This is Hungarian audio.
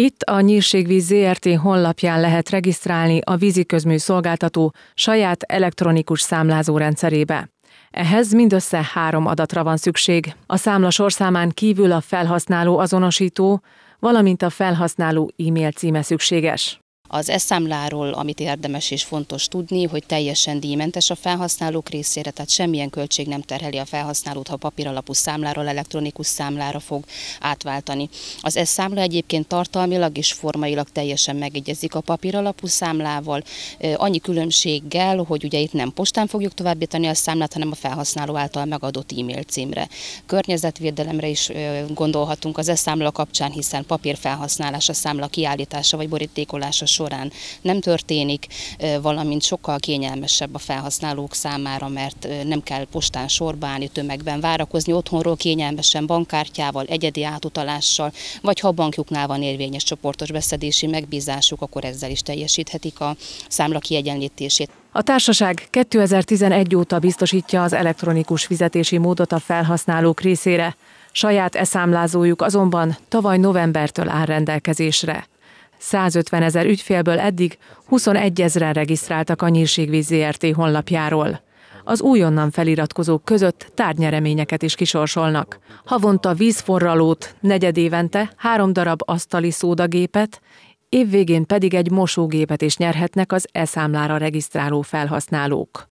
Itt a Nyírségvíz ZRT honlapján lehet regisztrálni a víziközmű szolgáltató saját elektronikus számlázórendszerébe. Ehhez mindössze három adatra van szükség. A számla sorszámán kívül a felhasználó azonosító, valamint a felhasználó e-mail címe szükséges. Az eszámláról, amit érdemes és fontos tudni, hogy teljesen díjmentes a felhasználók részére, tehát semmilyen költség nem terheli a felhasználót, ha papíralapú számláról elektronikus számlára fog átváltani. Az eszámla egyébként tartalmilag és formailag teljesen megegyezik a papíralapú számlával, annyi különbséggel, hogy ugye itt nem postán fogjuk továbbítani a számlát, hanem a felhasználó által megadott e-mail címre. Környezetvédelemre is gondolhatunk az eszámla kapcsán, hiszen papírfelhasználás, a számla kiállítása vagy borítékolása során nem történik, valamint sokkal kényelmesebb a felhasználók számára, mert nem kell postán sorba állni, tömegben várakozni, otthonról kényelmesen bankkártyával, egyedi átutalással, vagy ha a bankjuknál van érvényes csoportos beszedési megbízásuk, akkor ezzel is teljesíthetik a számla kiegyenlítését. A társaság 2011 óta biztosítja az elektronikus fizetési módot a felhasználók részére. Saját eszámlázójuk azonban tavaly novembertől áll rendelkezésre. 150 ezer ügyfélből eddig 21 ezeren regisztráltak a Nyírségvíz ZRT honlapjáról. Az újonnan feliratkozók között tárgynyereményeket is kisorsolnak. Havonta vízforralót, negyedévente három darab asztali szódagépet, évvégén pedig egy mosógépet is nyerhetnek az e-számlára regisztráló felhasználók.